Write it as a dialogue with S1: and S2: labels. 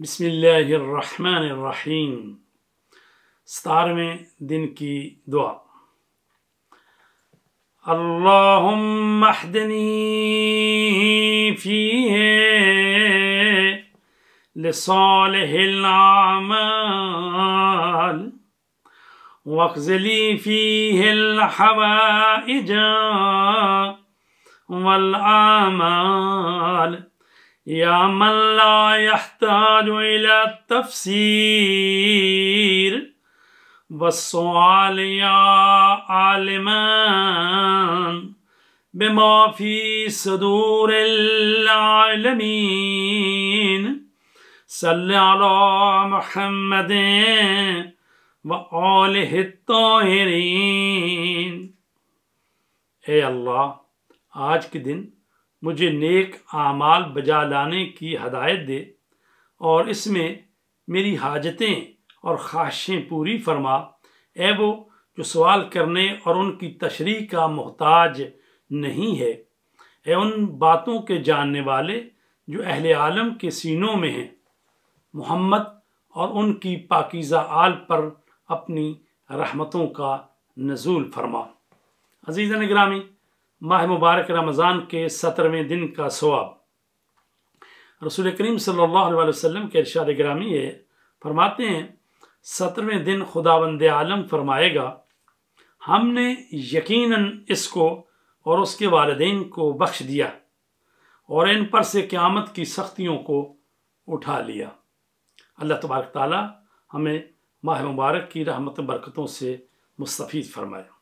S1: بسم الله الرحمن الرحيم ستارمي دنكي دعاء اللهم احدني فيه لصالح الأعمال واخزلي فيه الحوائج والآمال يا من لا يحتاج إلى التفسير والسؤال يا عالما بما في صدور العالمين صل على محمد وآله الطاهرين اي الله آج کے دن मुझे नेक आमाल बजा लाने की हदायत दे और इसमें मेरी हाजतें और ख्वाहिशें पूरी फरमा ए वो जो सवाल करने और उनकी तशरी का मोहताज नहीं है ए उन बातों के जानने वाले जो अहल आलम के सीनों में हैं मोहम्मद और उनकी पाकिज़ा आल पर अपनी रहमतों का नजूल फरमा अजीज़ नगरामी माह मुबारक रमज़ान के सत्रहवें दिन का सवाब रसूल करीम सल्लल्लाहु अलैहि वसल्लम के इरशाद ग्रामी है फरमाते हैं सत्रहवें दिन खुदावंद आलम फरमाएगा हमने यकीनन इसको और उसके वालदेन को बख्श दिया और इन पर से क़्यामत की सख्तियों को उठा लिया अल्लाह तबारक ताली हमें माह मुबारक की रहमत बरकतों से मुस्तफ़ फरमाया